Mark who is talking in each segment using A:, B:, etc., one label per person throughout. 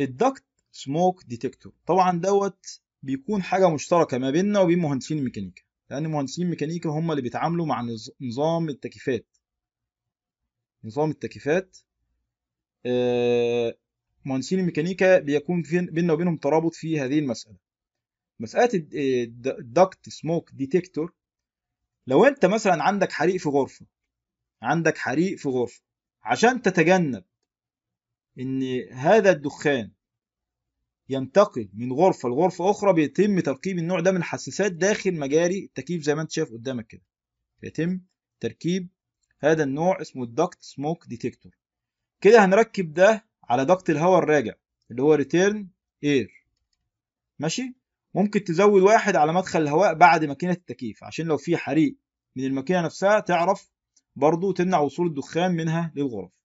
A: الدكت سموك ديتكتور طبعا دوت بيكون حاجه مشتركه ما بيننا وبين مهندسين الميكانيكا لان مهندسين الميكانيكا هم اللي بيتعاملوا مع نظام التكييفات نظام التكييفات آه، مهندسين الميكانيكا بيكون بيننا وبينهم ترابط في هذه المساله مساله آه، الدكت سموك ديتكتور لو انت مثلا عندك حريق في غرفه عندك حريق في غرفه عشان تتجنب ان هذا الدخان ينتقل من غرفه لغرفه اخرى بيتم تركيب النوع ده من الحساسات داخل مجاري التكييف زي ما انت شايف قدامك كده بيتم تركيب هذا النوع اسمه الدكت سموك ديتكتور كده هنركب ده على دكت الهواء الراجع اللي هو ريتيرن اير ماشي ممكن تزود واحد على مدخل الهواء بعد ماكينه التكييف عشان لو في حريق من الماكينه نفسها تعرف برضو تمنع وصول الدخان منها للغرف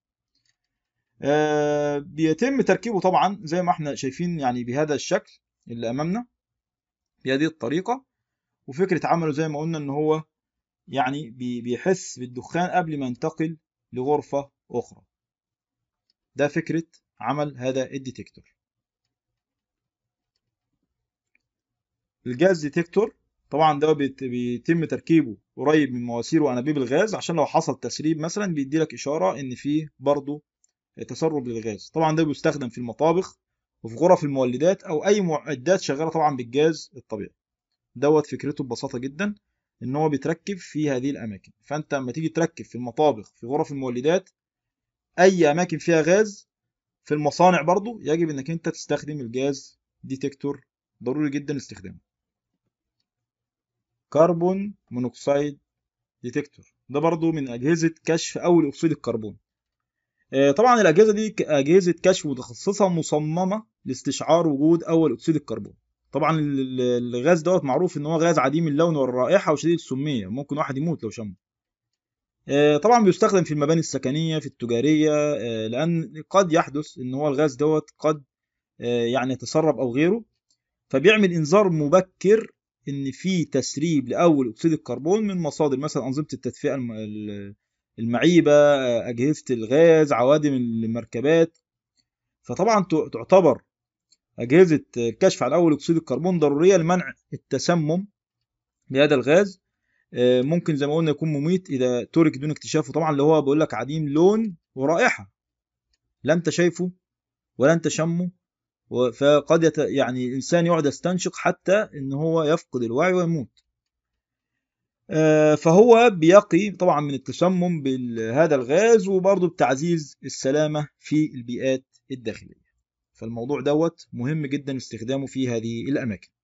A: آه، بيتم تركيبه طبعا زي ما احنا شايفين يعني بهذا الشكل اللي امامنا بهذه الطريقه وفكره عمله زي ما قلنا ان هو يعني بيحس بالدخان قبل ما ينتقل لغرفه اخرى ده فكره عمل هذا الديتكتور الجاز ديتكتور طبعا ده بيتم تركيبه قريب من مواسير وانابيب الغاز عشان لو حصل تسريب مثلا بيدي لك اشاره ان في برضه تسرب للغاز طبعا ده بيستخدم في المطابخ وفي غرف المولدات او اي معدات شغاله طبعا بالجاز الطبيعي دوت فكرته ببساطه جدا ان هو بيتركب في هذه الاماكن فانت لما تيجي تركب في المطابخ في غرف المولدات اي اماكن فيها غاز في المصانع برضو يجب انك انت تستخدم الجاز ديتكتور ضروري جدا استخدامه كربون مونوكسيد ديتكتور ده برضو من اجهزه كشف اول اكسيد الكربون آه، طبعا الاجهزه دي اجهزه كشف متخصصه مصممه لاستشعار وجود اول اكسيد الكربون طبعا الغاز دوت معروف ان هو غاز عديم اللون والرائحه وشديد السميه ممكن واحد يموت لو شمه آه، طبعا بيستخدم في المباني السكنيه في التجاريه آه، لان قد يحدث ان هو الغاز دوت قد يعني يتسرب او غيره فبيعمل انذار مبكر ان في تسريب لاول اكسيد الكربون من مصادر مثلا انظمه التدفئه المعيبة أجهزة الغاز عوادم المركبات فطبعا تعتبر أجهزة الكشف عن أول أكسيد الكربون ضرورية لمنع التسمم لهذا الغاز آه، ممكن زي ما قلنا يكون مميت إذا ترك دون اكتشافه طبعا اللي هو بيقول لك عديم لون ورائحة لا أنت شايفه ولا أنت شمه فقد يعني الإنسان يقعد يستنشق حتى إن هو يفقد الوعي ويموت آه، فهو بيقي طبعا من التسمم بهذا الغاز وبرضه بتعزيز السلامة في البيئات الداخلية فالموضوع دوت مهم جدا استخدامه في هذه الأماكن